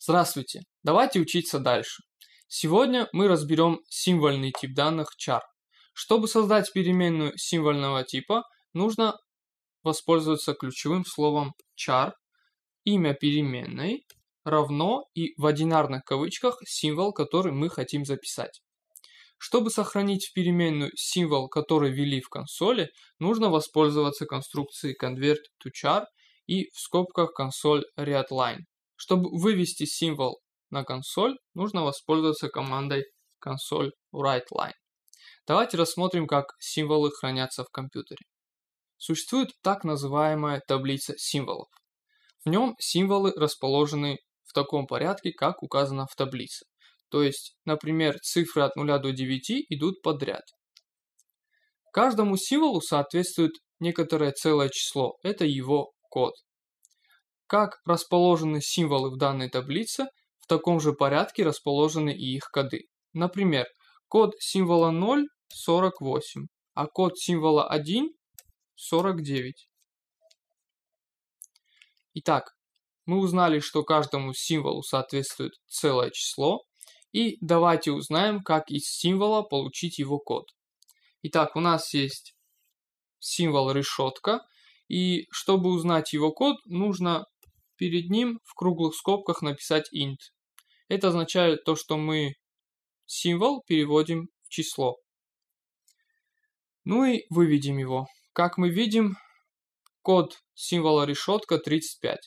Здравствуйте, давайте учиться дальше. Сегодня мы разберем символьный тип данных char. Чтобы создать переменную символьного типа, нужно воспользоваться ключевым словом char, имя переменной равно и в одинарных кавычках символ, который мы хотим записать. Чтобы сохранить в переменную символ, который ввели в консоли, нужно воспользоваться конструкцией convert to char и в скобках консоль readline. Чтобы вывести символ на консоль, нужно воспользоваться командой console write line. Давайте рассмотрим, как символы хранятся в компьютере. Существует так называемая таблица символов. В нем символы расположены в таком порядке, как указано в таблице. То есть, например, цифры от 0 до 9 идут подряд. Каждому символу соответствует некоторое целое число, это его код. Как расположены символы в данной таблице, в таком же порядке расположены и их коды. Например, код символа 0 – 48, а код символа 1 – 49. Итак, мы узнали, что каждому символу соответствует целое число, и давайте узнаем, как из символа получить его код. Итак, у нас есть символ решетка, и чтобы узнать его код, нужно Перед ним в круглых скобках написать int. Это означает то, что мы символ переводим в число. Ну и выведем его. Как мы видим, код символа решетка 35.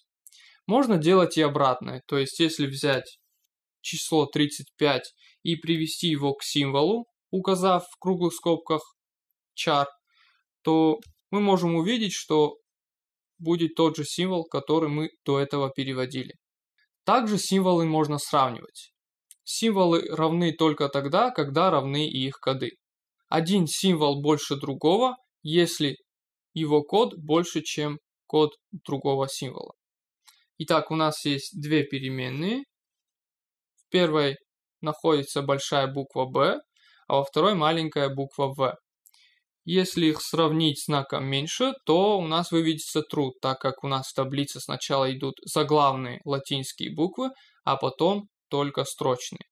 Можно делать и обратное, то есть если взять число 35 и привести его к символу, указав в круглых скобках char, то мы можем увидеть, что будет тот же символ, который мы до этого переводили. Также символы можно сравнивать. Символы равны только тогда, когда равны и их коды. Один символ больше другого, если его код больше, чем код другого символа. Итак, у нас есть две переменные. В первой находится большая буква B, а во второй маленькая буква v. Если их сравнить знаком меньше, то у нас выведется труд, так как у нас в таблице сначала идут заглавные латинские буквы, а потом только строчные.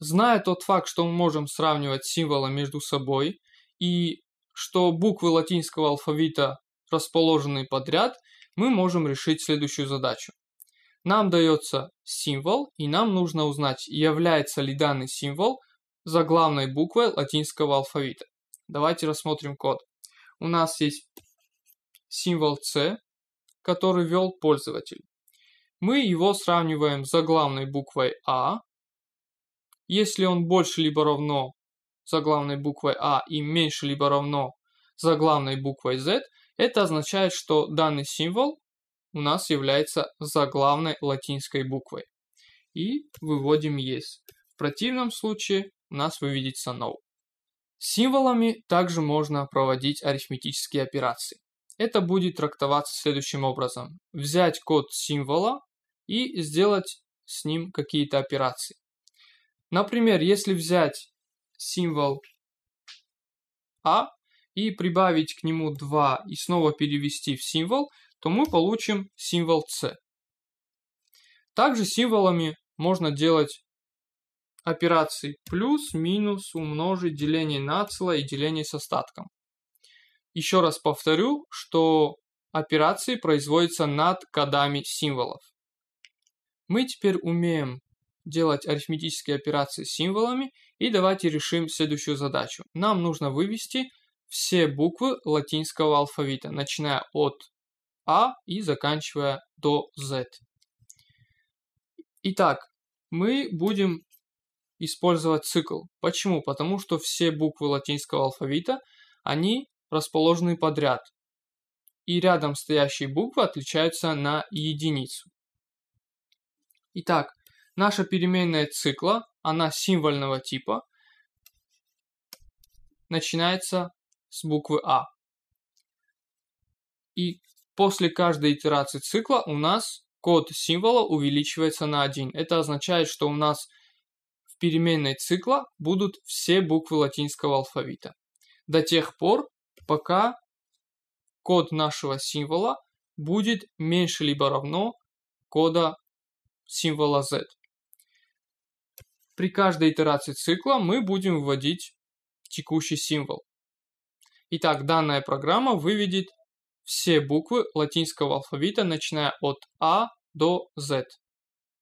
Зная тот факт, что мы можем сравнивать символы между собой и что буквы латинского алфавита расположены подряд, мы можем решить следующую задачу. Нам дается символ, и нам нужно узнать, является ли данный символ заглавной буквой латинского алфавита. Давайте рассмотрим код. У нас есть символ C, который ввел пользователь. Мы его сравниваем с заглавной буквой А. Если он больше либо равно заглавной буквой А и меньше либо равно заглавной буквой Z, это означает, что данный символ у нас является заглавной латинской буквой. И выводим yes. В противном случае у нас выведется no. Символами также можно проводить арифметические операции. Это будет трактоваться следующим образом. Взять код символа и сделать с ним какие-то операции. Например, если взять символ А и прибавить к нему 2 и снова перевести в символ, то мы получим символ С. Также символами можно делать операций плюс, минус, умножить, деление на цело и деление с остатком. Еще раз повторю, что операции производятся над кодами символов. Мы теперь умеем делать арифметические операции с символами и давайте решим следующую задачу. Нам нужно вывести все буквы латинского алфавита, начиная от А и заканчивая до Z. Итак, мы будем использовать цикл. Почему? Потому что все буквы латинского алфавита, они расположены подряд. И рядом стоящие буквы отличаются на единицу. Итак, наша переменная цикла, она символьного типа, начинается с буквы А. И после каждой итерации цикла у нас код символа увеличивается на 1. Это означает, что у нас переменной цикла будут все буквы латинского алфавита. До тех пор, пока код нашего символа будет меньше либо равно кода символа z. При каждой итерации цикла мы будем вводить текущий символ. Итак, данная программа выведет все буквы латинского алфавита, начиная от А до Z.